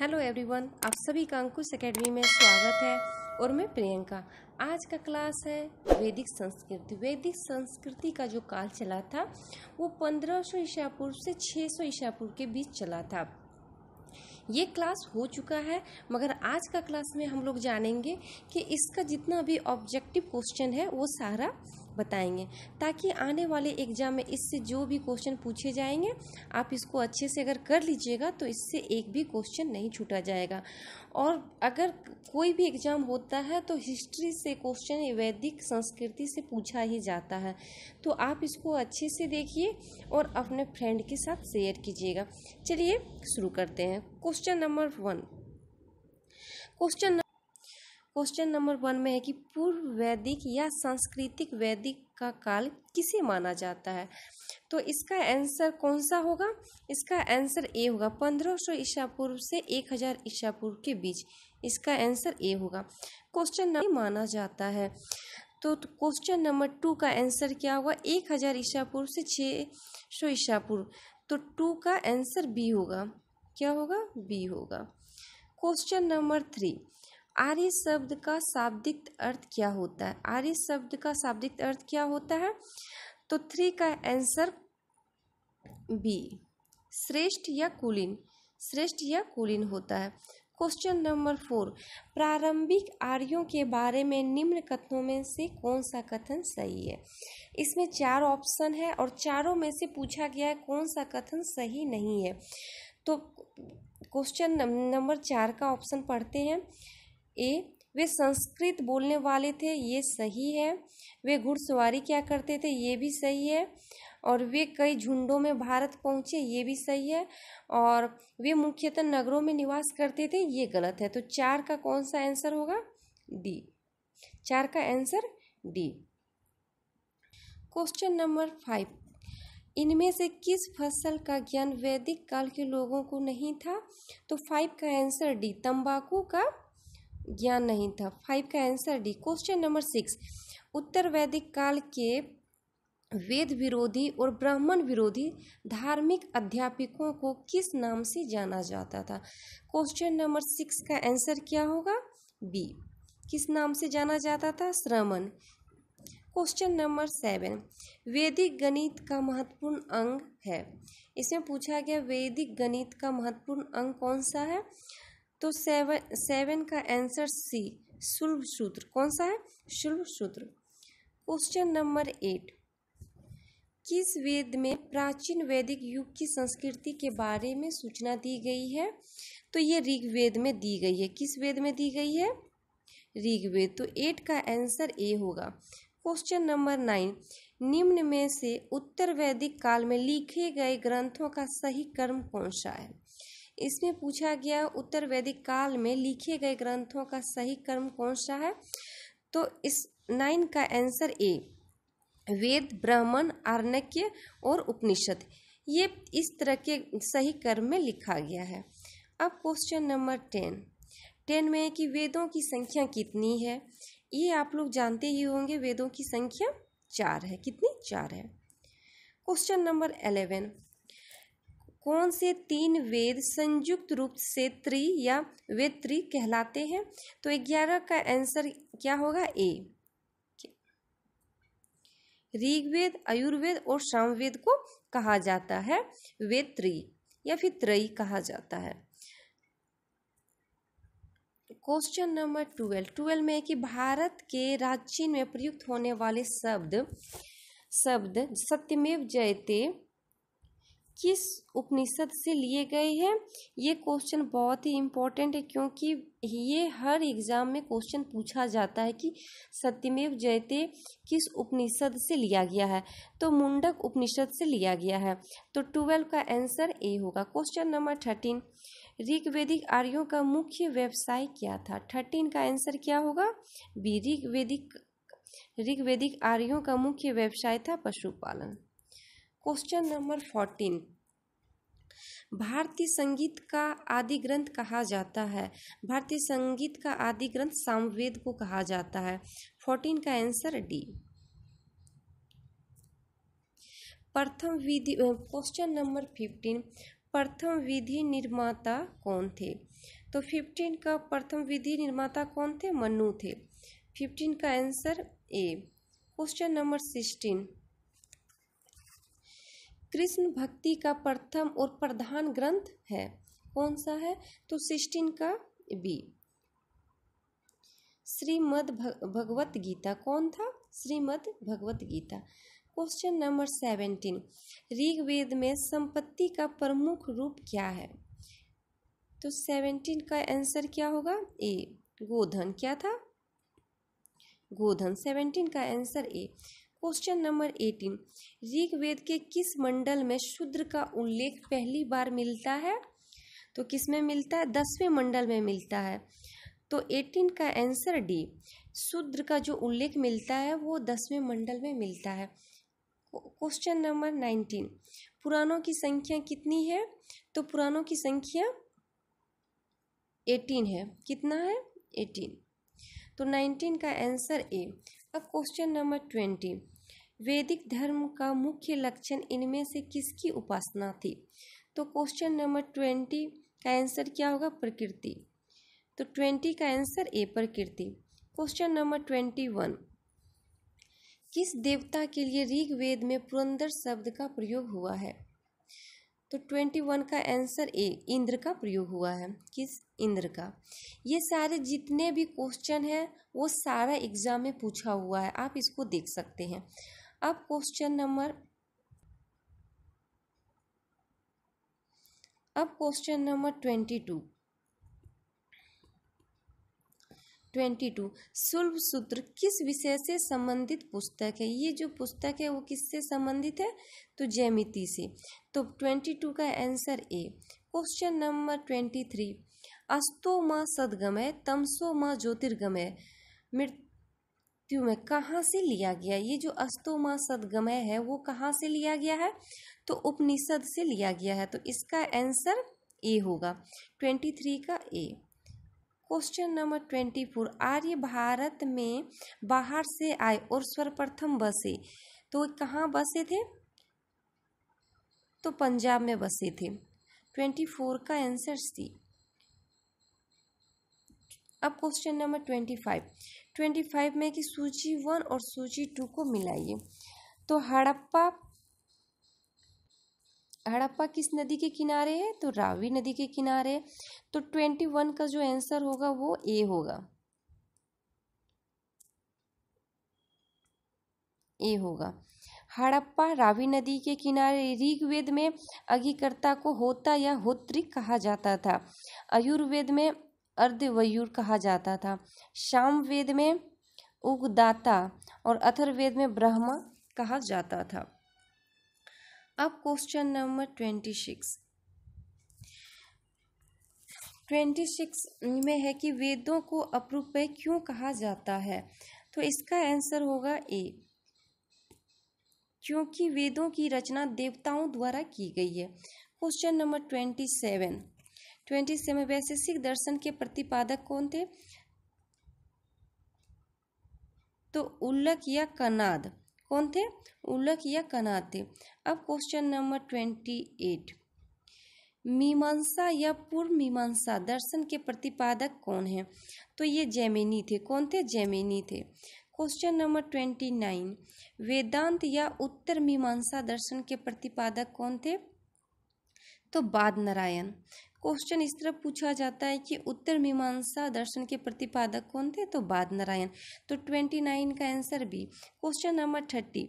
hello everyone आप सभी का अंकुश अकेडमी में स्वागत है और मैं प्रियंका आज का क्लास है वैदिक संस्कृति वैदिक संस्कृति का जो काल चला था वो 1500 ईसा पूर्व से 600 ईसा पूर्व के बीच चला था ये क्लास हो चुका है मगर आज का क्लास में हम लोग जानेंगे कि इसका जितना भी ऑब्जेक्टिव क्वेश्चन है वो सारा बताएंगे ताकि आने वाले एग्जाम में इससे जो भी क्वेश्चन पूछे जाएंगे आप इसको अच्छे से अगर कर लीजिएगा तो इससे एक भी क्वेश्चन नहीं छूटा जाएगा और अगर कोई भी एग्जाम होता है तो हिस्ट्री से क्वेश्चन वैदिक संस्कृति से पूछा ही जाता है तो आप इसको अच्छे से देखिए और अपने फ्रेंड के साथ शेयर कीजिएगा चलिए शुरू करते हैं question number one question question number one में है कि पूर्व वैदिक या सांस्कृतिक वैदिक का काल किसे माना जाता है तो इसका आंसर कौन सा होगा इसका आंसर ए होगा पंद्रह सौ ईसा पूर्व से एक हजार ईसा पूर्व के बीच इसका आंसर ए होगा क्वेश्चन नंबर माना जाता है तो क्वेश्चन नंबर टू का आंसर क्या होगा एक हजार ईसा पूर्व से छः सौ ईसा पूर्व तो टू का आंसर बी होगा क्या होगा बी होगा क्वेश्चन नंबर थ्री आर्य शब्द का शाब्दिक अर्थ क्या होता है आर्य शब्द का शाब्दिक अर्थ क्या होता है तो थ्री का आंसर बी श्रेष्ठ या कुलीन श्रेष्ठ या कुलीन होता है क्वेश्चन नंबर फोर प्रारंभिक आर्यों के बारे में निम्न कथनों में से कौन सा कथन सही है इसमें चार ऑप्शन है और चारों में से पूछा गया है कौन सा कथन सही नहीं है तो क्वेश्चन नंबर चार का ऑप्शन पढ़ते हैं ए वे संस्कृत बोलने वाले थे ये सही है वे घुड़सवारी क्या करते थे ये भी सही है और वे कई झुंडों में भारत पहुँचे ये भी सही है और वे मुख्यतः नगरों में निवास करते थे ये गलत है तो चार का कौन सा आंसर होगा डी चार का answer D question number five इनमें से किस फसल का ज्ञान वैदिक काल के लोगों को नहीं था तो फाइव का आंसर डी तंबाकू का ज्ञान नहीं था फाइव का answer D question number six उत्तर वैदिक काल के वेद विरोधी और ब्राह्मण विरोधी धार्मिक अध्यापकों को किस नाम से जाना जाता था क्वेश्चन नंबर सिक्स का आंसर क्या होगा बी किस नाम से जाना जाता था श्रमण क्वेश्चन नंबर सेवन वैदिक गणित का महत्वपूर्ण अंग है इसमें पूछा गया वैदिक गणित का महत्वपूर्ण अंग कौन सा है तो सेवन सेवन का आंसर सी शुल्भ सूत्र कौन सा है शुल्भ सूत्र क्वेश्चन नंबर एट किस वेद में प्राचीन वैदिक युग की संस्कृति के बारे में सूचना दी गई है तो ये ऋग्वेद में दी गई है किस वेद में दी गई है ऋग्वेद तो एट का आंसर ए होगा क्वेश्चन नंबर नाइन निम्न में से उत्तर वैदिक काल में लिखे गए ग्रंथों का सही क्रम कौन सा है इसमें पूछा गया उत्तर वैदिक काल में लिखे गए ग्रंथों का सही क्रम कौन सा है तो इस नाइन का आंसर ए वेद ब्राह्मण आर्णक्य और उपनिषद ये इस तरह के सही क्रम में लिखा गया है अब क्वेश्चन नंबर टेन टेन में है कि वेदों की संख्या कितनी है ये आप लोग जानते ही होंगे वेदों की संख्या चार है कितनी चार है क्वेश्चन नंबर एलेवन कौन से तीन वेद संयुक्त रूप से त्रि या वेद त्रि कहलाते हैं तो ग्यारह का आंसर क्या होगा ए ऋग्वेद आयुर्वेद और सामवेद को कहा जाता है वेद त्रि या फिर त्रयी कहा जाता है क्वेश्चन नंबर ट्वेल्व ट्वेल्व में है कि भारत के राज्य में प्रयुक्त होने वाले शब्द शब्द सत्यमेव जयते किस उपनिषद से लिए गए हैं ये क्वेश्चन बहुत ही इम्पोर्टेंट है क्योंकि ये हर एग्ज़ाम में क्वेश्चन पूछा जाता है कि सत्यमेव जयते किस उपनिषद से लिया गया है तो मुंडक उपनिषद से लिया गया है तो ट्वेल्व का आंसर ए होगा क्वेश्चन नंबर थर्टीन ऋग्वेदिक आर्यों का मुख्य व्यवसाय क्या था थर्टीन का आंसर क्या होगा बी ऋग्वेदिक ऋग्वेदिक आर्यों का मुख्य व्यवसाय था पशुपालन क्वेश्चन नंबर फोर्टीन भारतीय संगीत का आदि ग्रंथ कहा जाता है भारतीय संगीत का आदि ग्रंथ सामवेद को कहा जाता है फोर्टीन का आंसर डी प्रथम विधि क्वेश्चन नंबर फिफ्टीन प्रथम विधि निर्माता कौन थे तो फिफ्टीन का प्रथम विधि निर्माता कौन थे मनु थे फिफ्टीन का answer A question number sixteen Krishna भक्ति का प्रथम और प्रधान ग्रंथ है कौन सा है तो सिस्टिन का बी श्रीमद भगवत गीता कौन था Shrimad Bhagavad Gita question number seventeen Rigveda में संपत्ति का प्रमुख रूप क्या है तो सेवेंटीन का आंसर क्या होगा ए गोधन क्या था गोधन सेवेंटीन का answer A question number eighteen Rigveda के किस मंडल में शूद्र का उल्लेख पहली बार मिलता है तो किस में मिलता है दसवें मंडल में मिलता है तो एटीन का आंसर डी शूद्र का जो उल्लेख मिलता है वो दसवें मंडल में मिलता है क्वेश्चन नंबर नाइनटीन पुराणों की संख्या कितनी है तो पुराणों की संख्या एटीन है कितना है एटीन तो नाइनटीन का आंसर ए अब क्वेश्चन नंबर ट्वेंटी वैदिक धर्म का मुख्य लक्षण इनमें से किसकी उपासना थी तो क्वेश्चन नंबर ट्वेंटी का आंसर क्या होगा प्रकृति तो ट्वेंटी का आंसर ए प्रकृति क्वेश्चन नंबर ट्वेंटी वन किस देवता के लिए ऋग्वेद में पुरंदर शब्द का प्रयोग हुआ है तो ट्वेंटी वन का आंसर ए इंद्र का प्रयोग हुआ है किस इंद्र का ये सारे जितने भी क्वेश्चन हैं वो सारा एग्जाम में पूछा हुआ है आप इसको देख सकते हैं अब क्वेश्चन नंबर अब question number twenty two twenty two सुल्भ सूत्र किस विषय से संबंधित पुस्तक है ये जो पुस्तक है वो किससे संबंधित है तो जैमिति से तो ट्वेंटी टू का answer A question number twenty three अस्तो माँ सदगमय तमसो माँ ज्योतिर्गमय मृत मृत्यु में कहाँ से लिया गया ये जो अस्तोमा सदगमय है वो कहाँ से लिया गया है तो उपनिषद से लिया गया है तो इसका आंसर ए होगा ट्वेंटी थ्री का A question number twenty four आर्य भारत में बाहर से आए और सर्वप्रथम बसे तो कहाँ बसे थे तो पंजाब में बसे थे ट्वेंटी फोर का आंसर सी अब question number twenty five twenty five में कि सूची वन और सूची टू को मिलाइए तो हड़प्पा हड़प्पा किस नदी के किनारे है तो रावी नदी के किनारे तो ट्वेंटी वन का जो आंसर होगा वो ए होगा ए होगा हड़प्पा रावी नदी के किनारे ऋग्वेद में अगिकर्ता को होता या होत्री कहा जाता था आयुर्वेद में अर्धवयूर कहा जाता था शाम वेद में उगदाता और अथर्वेद में ब्रह्म कहा जाता था अब question number twenty six twenty six में है कि वेदों को अपरूपय क्यों कहा जाता है तो इसका आंसर होगा ए क्योंकि वेदों की रचना देवताओं द्वारा की गई है question number twenty seven twenty seven वैशेषिक दर्शन के प्रतिपादक कौन थे तो उल्लक या कनाद कौन थे उल्लक या कनाद थे अब क्वेश्चन नंबर ट्वेंटी एट मीमांसा या पूर्व मीमांसा दर्शन के प्रतिपादक कौन है तो ये जैमिनी थे कौन थे जैमिनी थे क्वेश्चन नंबर ट्वेंटी नाइन वेदांत या उत्तर मीमांसा दर्शन के प्रतिपादक कौन थे तो बाद नारायण क्वेश्चन इस तरह पूछा जाता है कि उत्तर मीमांसा दर्शन के प्रतिपादक कौन थे तो बाद नारायण तो ट्वेंटी नाइन का आंसर भी क्वेश्चन नंबर थर्टी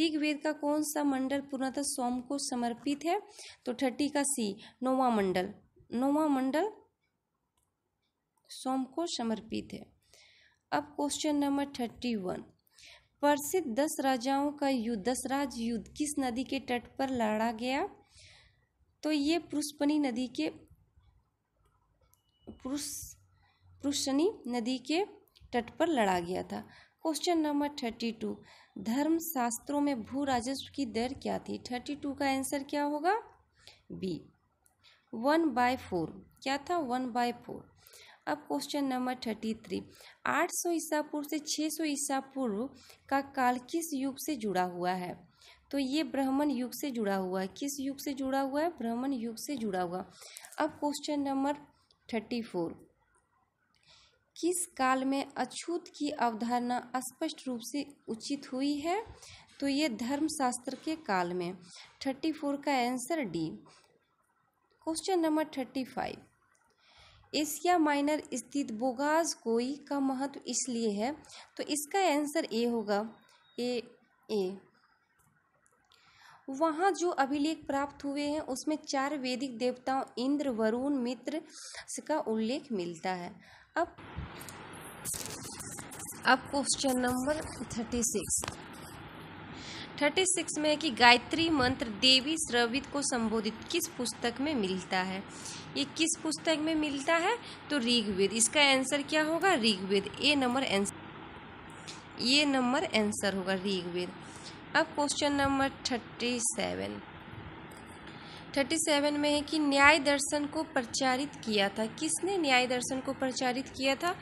ऋग्वेद का कौन सा मंडल पूर्णतः सोम को समर्पित है तो थर्टी का सी नोवा मंडल नोवा मंडल सोम को समर्पित है अब क्वेश्चन नंबर थर्टी वन प्रसिद्ध दस राजाओं का युद्ध दस राज युद्ध किस नदी के तट पर लड़ा गया तो ये पुरुषपनी नदी के पुरुष पुरुषनी नदी के तट पर लड़ा गया था क्वेश्चन नंबर थर्टी टू धर्म शास्त्रों में भू राजस्व की दर क्या थी थर्टी टू का आंसर क्या होगा बी वन बाय फोर क्या था वन बाय फोर अब क्वेश्चन नंबर थर्टी थ्री आठ सौ ईसा पूर्व से छः सौ ईसा पूर्व का काल किस युग से जुड़ा हुआ है तो ये ब्राह्मण युग से जुड़ा हुआ है किस युग से जुड़ा हुआ है ब्राह्मण युग से जुड़ा हुआ अब क्वेश्चन नंबर थर्टी फोर किस काल में अछूत की अवधारणा स्पष्ट रूप से उचित हुई है तो ये धर्मशास्त्र के काल में थर्टी फोर का answer D question number thirty five Asia Minor स्थित बोगाज कोई का महत्व इसलिए है तो इसका आंसर ए होगा ए ए वहाँ जो अभिलेख प्राप्त हुए हैं उसमें चार वैदिक देवताओं इंद्र वरुण मित्र का उल्लेख मिलता है अब अब question number thirty six thirty six में है कि गायत्री मंत्र देवी श्रवित को संबोधित किस पुस्तक में मिलता है ये किस पुस्तक में मिलता है तो ऋग्वेद इसका आंसर क्या होगा ऋग्वेद ए नंबर आंसर ये नंबर आंसर होगा ऋग्वेद अब question number thirty seven thirty seven में है कि न्याय दर्शन को प्रचारित किया था किसने न्याय दर्शन को प्रचारित किया था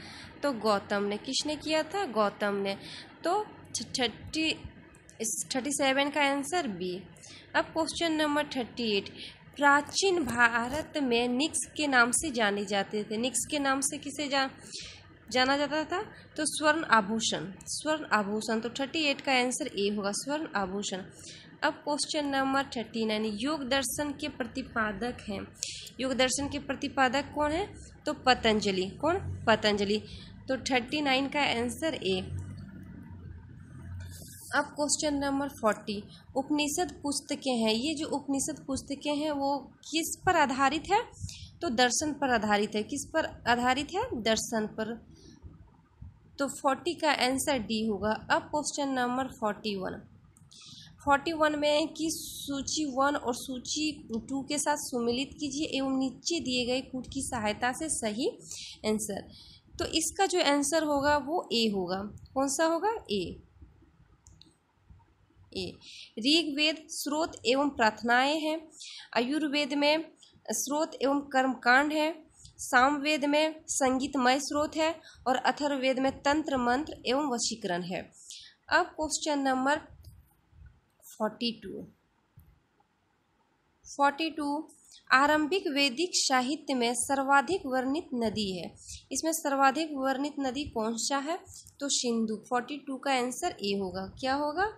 तो गौतम ने किसने किया था गौतम ने तो थर्टी थर्टी सेवन का आंसर बी अब क्वेश्चन नंबर थर्टी एट प्राचीन भारत में निक्स के नाम से जाने जाते थे निक्स के नाम से किसे जा जाना जाता था तो स्वर्ण आभूषण स्वर्ण आभूषण तो थर्टी एट का आंसर ए होगा स्वर्ण आभूषण अब क्वेश्चन नंबर थर्टी नाइन योग दर्शन के प्रतिपादक हैं योग दर्शन के प्रतिपादक कौन है तो पतंजलि कौन पतंजलि तो थर्टी नाइन का आंसर ए अब क्वेश्चन नंबर फोर्टी उपनिषद पुस्तकें हैं ये जो उपनिषद पुस्तकें हैं वो किस पर आधारित है तो दर्शन पर आधारित है किस पर आधारित है दर्शन पर तो फोर्टी का आंसर डी होगा अब question number forty one forty one में कि सूची वन और सूची टू के साथ सुमिलित कीजिए एवं नीचे दिए गए कूट की सहायता से सही आंसर तो इसका जो आंसर होगा वो ए होगा कौन सा होगा ए ए ऋग्वेद स्रोत एवं प्रार्थनाएं हैं आयुर्वेद में स्रोत एवं कर्मकांड है सामवेद में संगीतमय स्रोत है और अथर्ववेद में तंत्र मंत्र एवं वशीकरण है अब question number forty two forty two आरंभिक वैदिक साहित्य में सर्वाधिक वर्णित नदी है इसमें सर्वाधिक वर्णित नदी कौन सा है तो सिंधु फोर्टी टू का आंसर ए होगा क्या होगा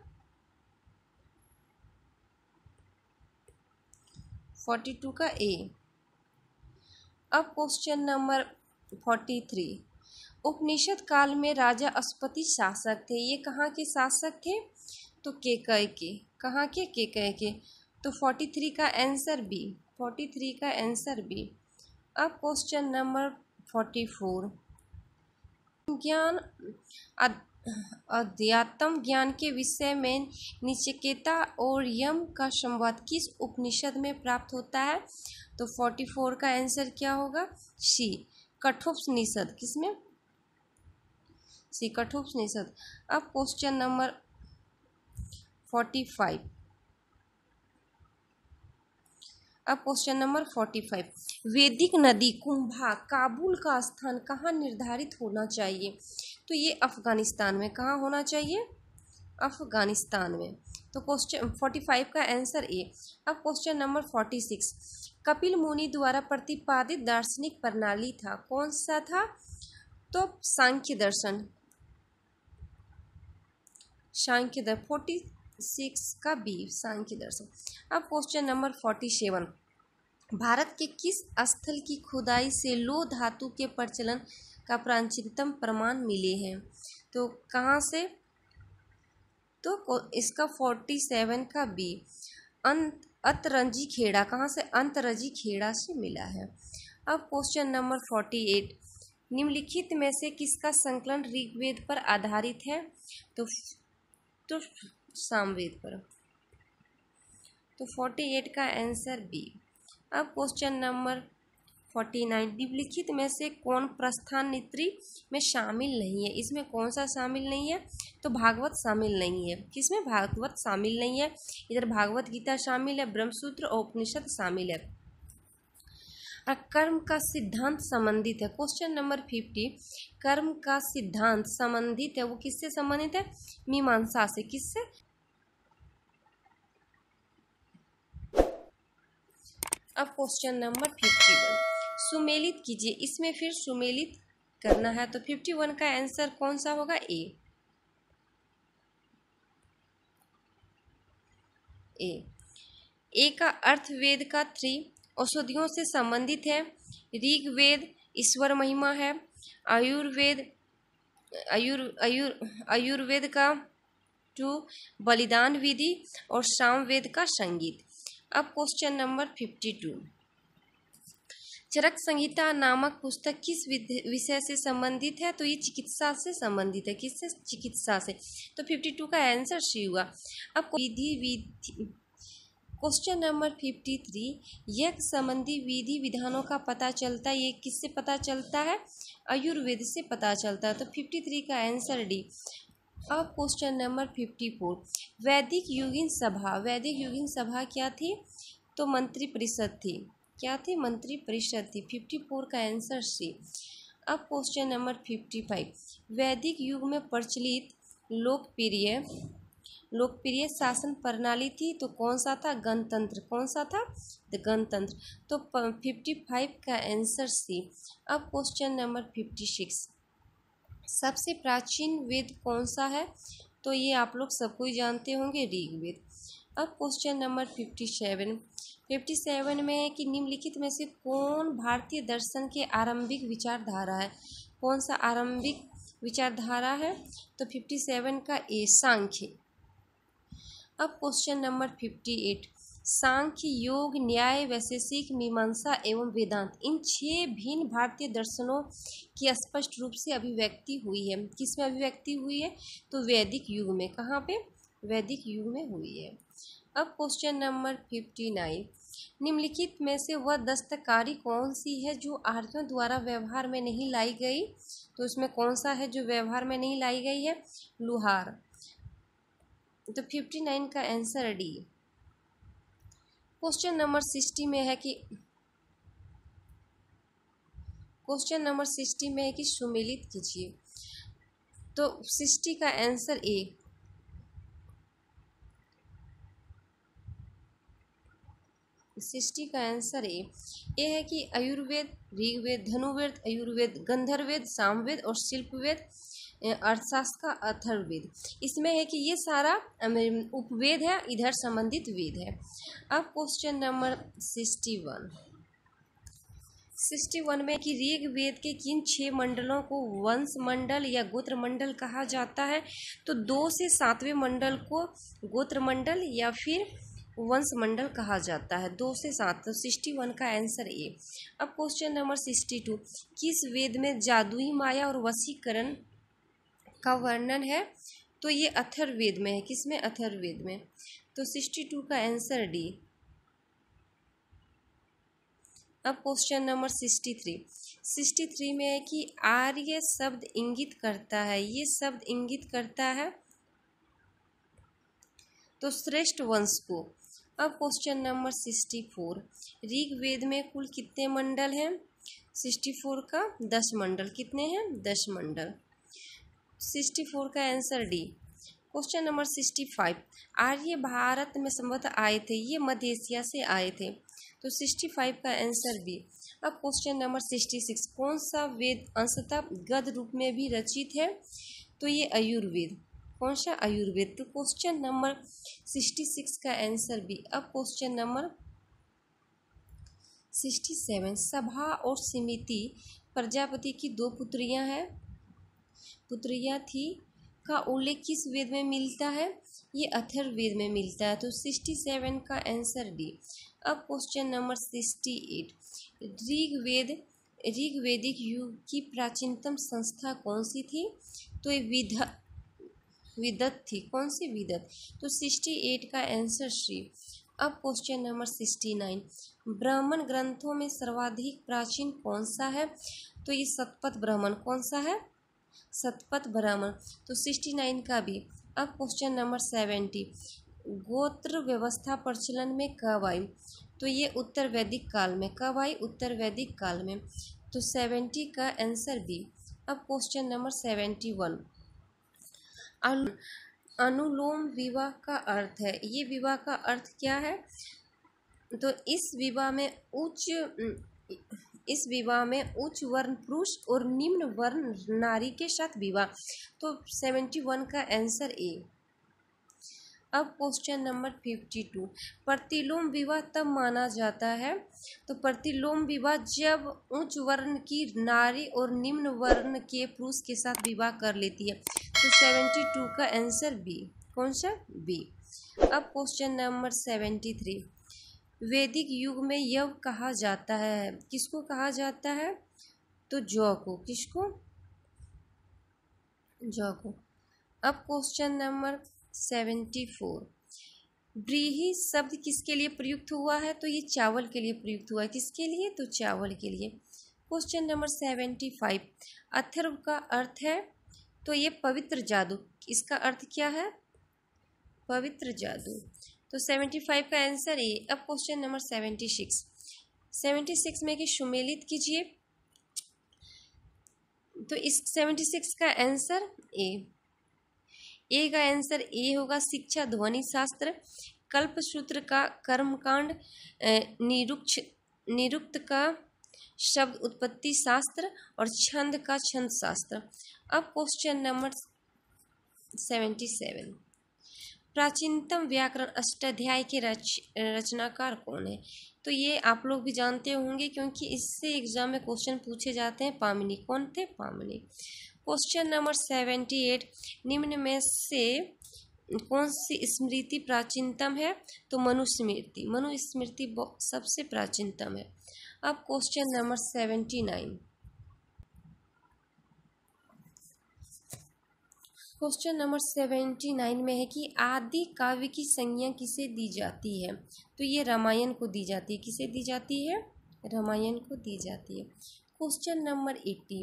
फोर्टी टू का ए अब क्वेश्चन नंबर फोर्टी थ्री उपनिषद काल में राजा अस्पति शासक थे ये कहाँ के शासक थे तो केकय के कहाँ के केकय के तो फोर्टी थ्री का आंसर बी फोर्टी थ्री का आंसर बी अब क्वेश्चन नंबर फोर्टी फोर ज्ञान अध्यात्म ज्ञान के विषय में निचिकेता और यम का संवाद किस उपनिषद में प्राप्त होता है तो फोर्टी फोर का आंसर क्या होगा सी कठोपनिषद में सी कठोपनिषद अब क्वेश्चन नंबर फोर्टी फाइव अब क्वेश्चन नंबर फोर्टी फाइव वैदिक नदी कुंभा काबुल का स्थान कहाँ निर्धारित होना चाहिए तो ये अफ़गानिस्तान में कहाँ होना चाहिए अफ़गानिस्तान में तो क्वेश्चन फोर्टी फाइव का आंसर ए अब question number forty six Kapil मुनि द्वारा प्रतिपादित दार्शनिक प्रणाली था कौन सा था तो सांख्य दर्शन सांख्य दर्शन फोर्टी सिक्स का बी सांख्य दर्शन अब question number forty seven Bharat के किस स्थल की खुदाई से लो धातु के प्रचलन का प्राचीनतम प्रमाण मिले हैं तो कहाँ से तो इसका फोर्टी सेवन का बी अंत अतरंजी खेड़ा कहाँ से अंतरंजी खेड़ा से मिला है अब क्वेश्चन नंबर फोर्टी एट निम्नलिखित में से किसका संकलन ऋग्वेद पर आधारित है तो तो सामवेद पर तो फोर्टी एट का आंसर बी अब क्वेश्चन नंबर फोर्टी नाइन निम्नलिखित में से कौन प्रस्थान नेत्री में शामिल नहीं है इसमें कौन सा शामिल नहीं है तो भागवत शामिल नहीं है किसमें भागवत शामिल नहीं है इधर भागवत गीता शामिल है ब्रह्मसूत्र और उपनिषद शामिल है और कर्म का सिद्धांत संबंधित है क्वेश्चन नंबर फिफ्टी कर्म का सिद्धांत संबंधित है वो किससे संबंधित है मीमांसा से किससे अब क्वेश्चन नंबर फिफ्टी वन सुमेलित कीजिए इसमें फिर सुमेलित करना है तो फिफ्टी वन का आंसर कौन सा होगा ए ए ए का अर्थ वेद का थ्री औषधियों से संबंधित है ऋग वेद ईश्वर महिमा है आयुर्वेद आयुर आयुर आयुर्वेद का टू बलिदान विधि और सामवेद का संगीत अब question number fifty two Charak Samhita नामक पुस्तक किस विषय से संबंधित है तो ये चिकित्सा से संबंधित है किससे चिकित्सा से तो फिफ्टी टू का आंसर सी हुआ अब विधि विधि क्वेश्चन नंबर फिफ्टी थ्री यज्ञ संबंधी विधि विधानों का पता चलता है ये किससे पता चलता है आयुर्वेद से पता चलता है तो फिफ्टी थ्री का आंसर डी अब क्वेश्चन नंबर फिफ्टी फोर वैदिक युगिन सभा वैदिक युगिन सभा क्या थी तो मंत्रिपरिषद थी क्या थे मंत्री परिषद थी फिफ्टी फोर का आंसर सी अब क्वेश्चन नंबर फिफ्टी फाइव वैदिक युग में प्रचलित लोकप्रिय लोकप्रिय शासन प्रणाली थी तो कौन सा था गणतंत्र कौन सा था द गणतंत्र तो फिफ्टी फाइव का आंसर सी अब क्वेश्चन नंबर फिफ्टी सिक्स सबसे प्राचीन वेद कौन सा है तो ये आप लोग सबको जानते होंगे ऋग्वेद अब question number fifty seven fifty seven में कि निम्नलिखित में से कौन भारतीय दर्शन के आरंभिक विचारधारा है कौन सा आरंभिक विचारधारा है तो फिफ्टी सेवन का ए सांख्य अब क्वेश्चन नंबर फिफ्टी एट सांख्य योग न्याय वैशेषिक मीमांसा एवं वेदांत इन छह भिन्न भारतीय दर्शनों की स्पष्ट रूप से अभिव्यक्ति हुई है किस में अभिव्यक्ति हुई है तो वैदिक युग में कहाँ पे वैदिक युग में हुई है अब क्वेश्चन नंबर फिफ्टी नाइन निम्नलिखित में से वह दस्तकारी कौन सी है जो आर्यों द्वारा व्यवहार में नहीं लाई गई तो इसमें कौन सा है जो व्यवहार में नहीं लाई गई है लुहार तो फिफ्टी नाइन का answer D question number sixty में है कि क्वेश्चन नंबर सिक्सटी में है कि सुमिलित कीजिए तो सिक्सटी का आंसर ए सृष्टि का आंसर ए ये है कि आयुर्वेद ऋग्वेद धनुर्वेद आयुर्वेद गंधर्वेद सामवेद और शिल्पवेद अर्थशास्त्र का अथर्वेद इसमें है कि ये सारा उपवेद है इधर संबंधित वेद है अब question number sixty one sixty one में कि ऋग्वेद वेद के किन छः मंडलों को वंश मंडल या गोत्र मंडल कहा जाता है तो दो से सातवें मंडल को गोत्र मंडल या फिर वंशमंडल कहा जाता है दो से सात तो सिक्सटी वन का आंसर ए अब क्वेश्चन नंबर सिक्सटी टू किस वेद में जादुई माया और वशीकरण का वर्णन है तो ये अथर्वेद में है किस में में तो सिक्सटी टू का आंसर डी अब question number sixty three sixty three में है कि आर्य शब्द इंगित करता है ये शब्द इंगित करता है तो श्रेष्ठ वंश को अब question number sixty four Rigveda में कुल कितने मंडल हैं सिक्सटी फोर का दस मंडल कितने हैं दस मंडल सिक्सटी फोर का answer D question number sixty five आर्य भारत में संभवतः आए थे ये मध्य एशिया से आए थे तो सिक्सटी फाइव का आंसर बी अब क्वेश्चन नंबर सिक्सटी सिक्स कौन सा वेद अंशतः गद रूप में भी रचित है तो ये आयुर्वेद कौन सा आयुर्वेद तो क्वेश्चन नंबर सिक्सटी सिक्स का आंसर बी अब क्वेश्चन नंबर सिक्सटी सेवन सभा और समिति प्रजापति की दो पुत्रियां हैं पुत्रियां थी का उल्लेख किस वेद में मिलता है ये अथर्ववेद में मिलता है तो सिक्सटी सेवन का आंसर डी अब question number sixty eight Rigveda Rigvedic युग की प्राचीनतम संस्था कौन सी थी तो ये विधा विदत थी कौन सी विदत तो सिक्सटी एट का आंसर श्री अब क्वेश्चन नंबर सिक्सटी नाइन ब्राह्मण ग्रंथों में सर्वाधिक प्राचीन कौन सा है तो ये सतपथ ब्राह्मण कौन सा है सतपथ ब्राह्मण तो सिक्सटी नाइन का भी अब क्वेश्चन नंबर सेवेंटी गोत्र व्यवस्था प्रचलन में कब आई तो ये उत्तर वैदिक काल में कब आई उत्तर वैदिक काल में तो सेवेंटी का आंसर भी अब क्वेश्चन नंबर सेवेंटी वन अनु अनुलोम विवाह का अर्थ है ये विवाह का अर्थ क्या है तो इस विवाह में उच्च इस विवाह में उच्च वर्ण पुरुष और निम्न वर्ण नारी के साथ विवाह तो सेवेंटी वन का आंसर ए अब क्वेश्चन नंबर फिफ्टी टू प्रतिलोम विवाह तब माना जाता है तो प्रतिलोम विवाह जब उच्च वर्ण की नारी और निम्न वर्ण के पुरुष के साथ विवाह कर लेती है तो सेवेंटी टू का आंसर बी कौन सा बी अब क्वेश्चन नंबर सेवेंटी थ्री वैदिक युग में यव कहा जाता है किसको कहा जाता है तो जौ को किसको जौ को अब क्वेश्चन नंबर सेवेंटी फोर ब्रीही शब्द किसके लिए प्रयुक्त हुआ है तो ये चावल के लिए प्रयुक्त हुआ है किसके लिए तो चावल के लिए question number seventy five Atharva का अर्थ है तो ये पवित्र जादू इसका अर्थ क्या है पवित्र जादू तो सेवेंटी फाइव का आंसर ये अब question number seventy six seventy six में कि सुमेलित कीजिए तो इस सेवेंटी सिक्स का आंसर ए ए का आंसर ए होगा शिक्षा ध्वनि शास्त्र कल्प सूत्र का कर्मकांड निरुक्ष निरुक्त का शब्द उत्पत्ति शास्त्र और छंद का छंद शास्त्र अब क्वेश्चन नंबर सेवेंटी सेवन प्राचीनतम व्याकरण अष्टाध्याय के रच रचनाकार कौन है तो ये आप लोग भी जानते होंगे क्योंकि इससे एग्जाम में क्वेश्चन पूछे जाते हैं पामिनी कौन थे पामिनी क्वेश्चन नंबर सेवेंटी एट निम्न में से कौन सी स्मृति प्राचीनतम है तो मनुस्मृति मनुस्मृति सबसे प्राचीनतम है अब question number seventy nine question number seventy nine में है कि आदि काव्य की संज्ञा किसे दी जाती है तो ये रामायण को दी जाती है किसे दी जाती है रामायण को दी जाती है क्वेश्चन नंबर एट्टी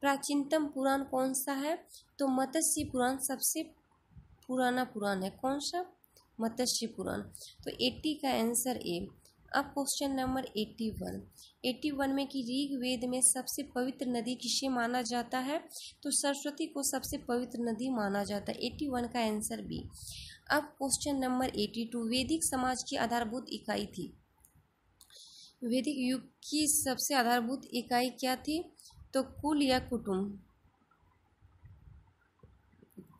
प्राचीनतम पुराण कौन सा है तो मत्स्य पुराण सबसे पुराना पुराण है कौन सा मत्स्य पुराण तो एट्टी का आंसर ए अब question number eighty one eighty one में कि ऋग्वेद वेद में सबसे पवित्र नदी किसे माना जाता है तो सरस्वती को सबसे पवित्र नदी माना जाता है एट्टी वन का आंसर बी अब क्वेश्चन नंबर एट्टी टू वैदिक समाज की आधारभूत इकाई थी वैदिक युग की सबसे आधारभूत इकाई क्या थी तो कुल या कुटुंब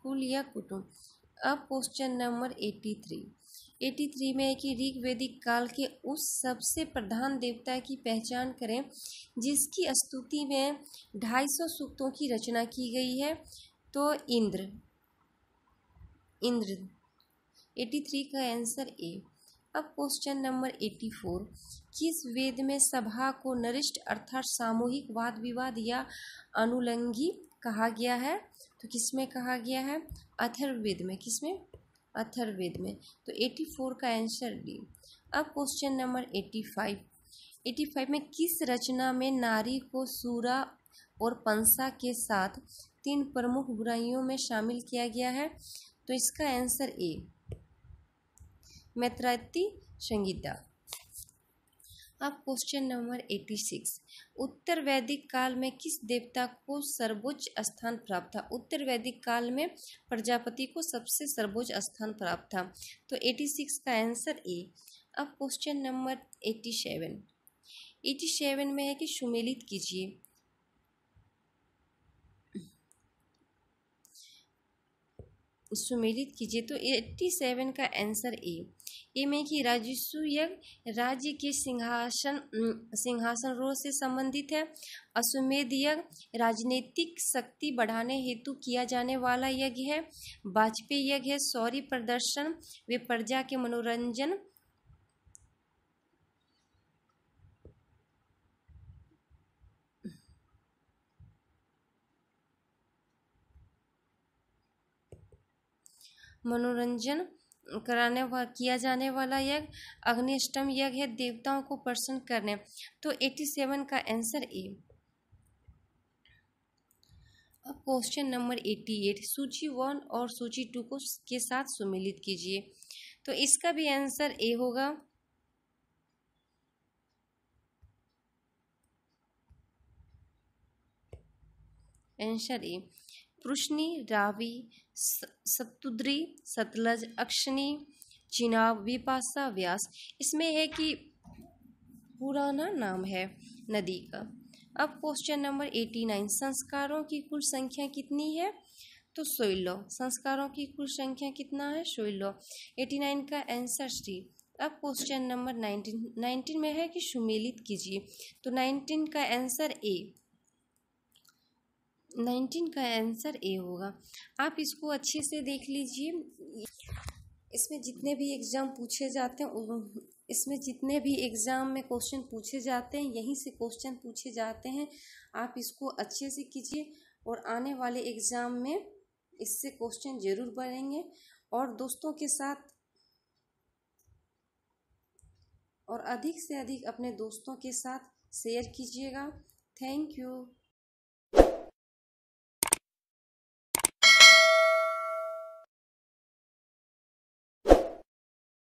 कुल या कुटुंब अब question number eighty three eighty three में है कि ऋग वैदिक काल के उस सबसे प्रधान देवता की पहचान करें जिसकी स्तुति में ढाई सौ सूक्तों की रचना की गई है तो इंद्र इंद्र एटी थ्री का आंसर ए अब क्वेश्चन नंबर एट्टी फोर किस वेद में सभा को नरिष्ट अर्थात सामूहिक वाद विवाद या अनुलंगी कहा गया है तो किसमें कहा गया है अथर्ववेद में किसमें अथर्ववेद में तो एट्टी फोर का आंसर डी अब question number eighty five eighty five में किस रचना में नारी को सूरा और पंसा के साथ तीन प्रमुख बुराइयों में शामिल किया गया है तो इसका आंसर ए मैत्रायती संगीता अब क्वेश्चन नंबर एटी सिक्स उत्तर वैदिक काल में किस देवता को सर्वोच्च स्थान प्राप्त था उत्तर वैदिक काल में प्रजापति को सबसे सर्वोच्च स्थान प्राप्त था तो एटी सिक्स का आंसर ए अब question number eighty seven eighty seven में है कि सुमेलित कीजिए सुमेलित कीजिए तो एट्टी सेवन का आंसर ए ए में कि राजस्व यज्ञ राज्य के सिंहासन सिंहासन रोह से संबंधित है अश्वमेध यज्ञ राजनीतिक शक्ति बढ़ाने हेतु किया जाने वाला यज्ञ है वाजपेयी यज्ञ है सौर्य प्रदर्शन वे प्रजा के मनोरंजन मनोरंजन कराने वा किया जाने वाला यज्ञ अग्निष्टम यज्ञ है देवताओं को प्रसन्न करने तो एट्टी सेवन का आंसर ए अब क्वेश्चन नंबर एट्टी एट सूची वन और सूची टू को के साथ सुमिलित कीजिए तो इसका भी आंसर ए होगा आंसर ए पृष्णी रावी सप्तुद्री सतलज अक्षनी चिनाब विपासा व्यास इसमें है कि पुराना नाम है नदी का अब क्वेश्चन नंबर एटी नाइन संस्कारों की कुल संख्या कितनी है तो सोइलो संस्कारों की कुल संख्या कितना है सोइलो एटी नाइन का आंसर सी अब क्वेश्चन नंबर नाइनटीन नाइनटीन में है कि सुमेलित कीजिए तो नाइनटीन का आंसर ए नाइनटीन का आंसर ए होगा आप इसको अच्छे से देख लीजिए इसमें जितने भी एग्ज़ाम पूछे जाते हैं इसमें जितने भी एग्ज़ाम में क्वेश्चन पूछे जाते हैं यहीं से क्वेश्चन पूछे जाते हैं आप इसको अच्छे से कीजिए और आने वाले एग्ज़ाम में इससे क्वेश्चन ज़रूर बनेंगे और दोस्तों के साथ और अधिक से अधिक अपने दोस्तों के साथ शेयर कीजिएगा थैंक यू